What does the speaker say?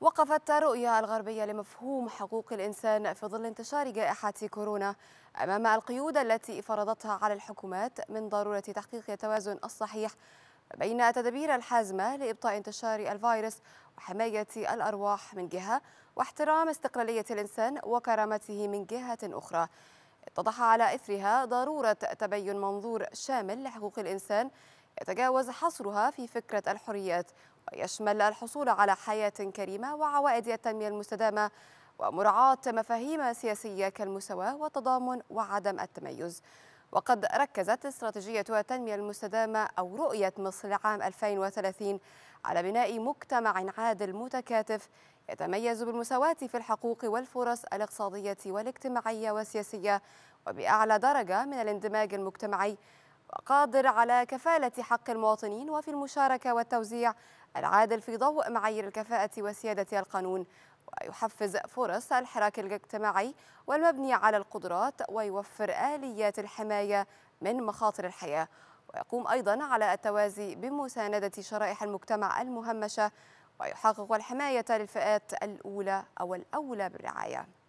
وقفت رؤية الغربية لمفهوم حقوق الإنسان في ظل انتشار جائحة كورونا أمام القيود التي فرضتها على الحكومات من ضرورة تحقيق التوازن الصحيح بين التدابير الحازمة لإبطاء انتشار الفيروس وحماية الأرواح من جهة واحترام استقلالية الإنسان وكرامته من جهة أخرى اتضح على إثرها ضرورة تبين منظور شامل لحقوق الإنسان يتجاوز حصرها في فكرة الحريات ويشمل الحصول على حياة كريمة وعوائد التنمية المستدامة ومراعاة مفاهيم سياسية كالمساواة والتضامن وعدم التميز وقد ركزت استراتيجية التنمية المستدامة أو رؤية مصر لعام 2030 على بناء مجتمع عادل متكاتف يتميز بالمساواة في الحقوق والفرص الاقتصادية والاجتماعية والسياسية وبأعلى درجة من الاندماج المجتمعي قادر على كفالة حق المواطنين وفي المشاركة والتوزيع العادل في ضوء معايير الكفاءة وسيادة القانون ويحفز فرص الحراك الاجتماعي والمبني على القدرات ويوفر آليات الحماية من مخاطر الحياة ويقوم أيضا على التوازي بمساندة شرائح المجتمع المهمشة ويحقق الحماية للفئات الأولى أو الأولى بالرعاية